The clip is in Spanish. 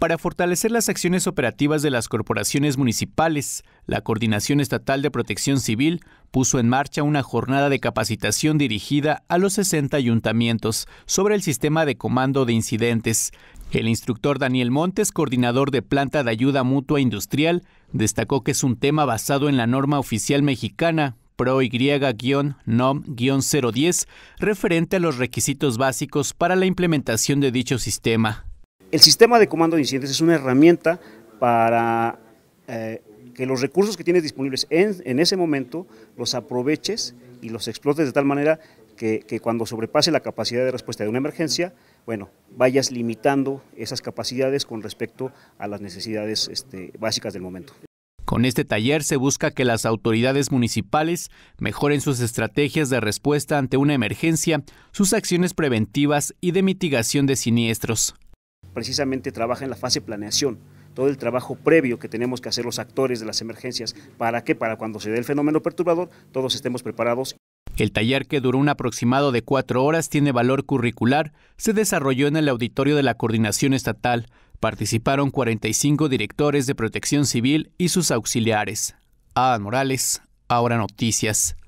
para fortalecer las acciones operativas de las corporaciones municipales, la Coordinación Estatal de Protección Civil puso en marcha una jornada de capacitación dirigida a los 60 ayuntamientos sobre el sistema de comando de incidentes. El instructor Daniel Montes, coordinador de planta de ayuda mutua industrial, destacó que es un tema basado en la norma oficial mexicana proy nom 010 referente a los requisitos básicos para la implementación de dicho sistema. El sistema de comando de incidentes es una herramienta para eh, que los recursos que tienes disponibles en, ese momento los aproveches y los explotes de tal manera que, cuando sobrepase la capacidad de respuesta de una emergencia, bueno, vayas limitando esas capacidades con respecto a las necesidades este, básicas del momento. Con este taller se busca que las autoridades municipales mejoren sus estrategias de respuesta ante una emergencia, sus acciones preventivas y de mitigación de siniestros precisamente trabaja en la fase planeación, todo el trabajo previo que tenemos que hacer los actores de las emergencias para que para cuando se dé el fenómeno perturbador todos estemos preparados. El taller, que duró un aproximado de cuatro horas, tiene valor curricular, se desarrolló en el auditorio de la Coordinación Estatal. Participaron 45 directores de protección civil y sus auxiliares. Adán Morales, ahora noticias.